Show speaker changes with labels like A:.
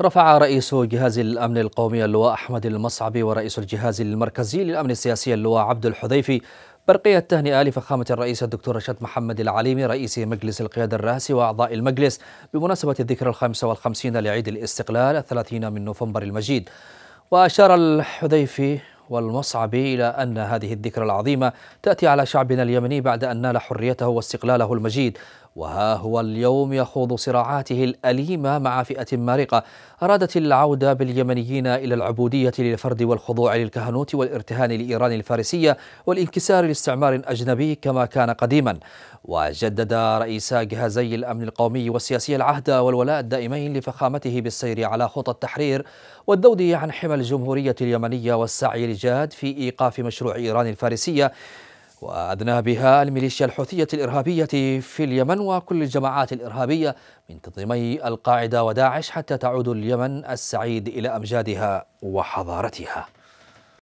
A: رفع رئيس جهاز الأمن القومي اللواء أحمد المصعبي ورئيس الجهاز المركزي للأمن السياسي اللواء عبد الحذيفي برقية التهنئة لفخامة الرئيس الدكتور رشاد محمد العليمي رئيس مجلس القيادة الرئاسي وأعضاء المجلس بمناسبة الذكرى الخامسة والخمسين لعيد الاستقلال الثلاثين من نوفمبر المجيد وأشار الحذيفي والمصعبي إلى أن هذه الذكرى العظيمة تأتي على شعبنا اليمني بعد أن نال حريته واستقلاله المجيد وها هو اليوم يخوض صراعاته الأليمة مع فئة مارقة أرادت العودة باليمنيين إلى العبودية للفرد والخضوع للكهنوت والارتهان لإيران الفارسية والانكسار لاستعمار أجنبي كما كان قديما وجدد رئيس جهازي الأمن القومي والسياسي العهد والولاء الدائمين لفخامته بالسير على خطى التحرير والذود عن حمى الجمهورية اليمنية والسعي الجاد في إيقاف مشروع إيران الفارسية وأدنى بها الميليشيا الحوثية الإرهابية في اليمن وكل الجماعات الإرهابية من تنظيمي القاعدة وداعش حتى تعود اليمن السعيد إلى أمجادها وحضارتها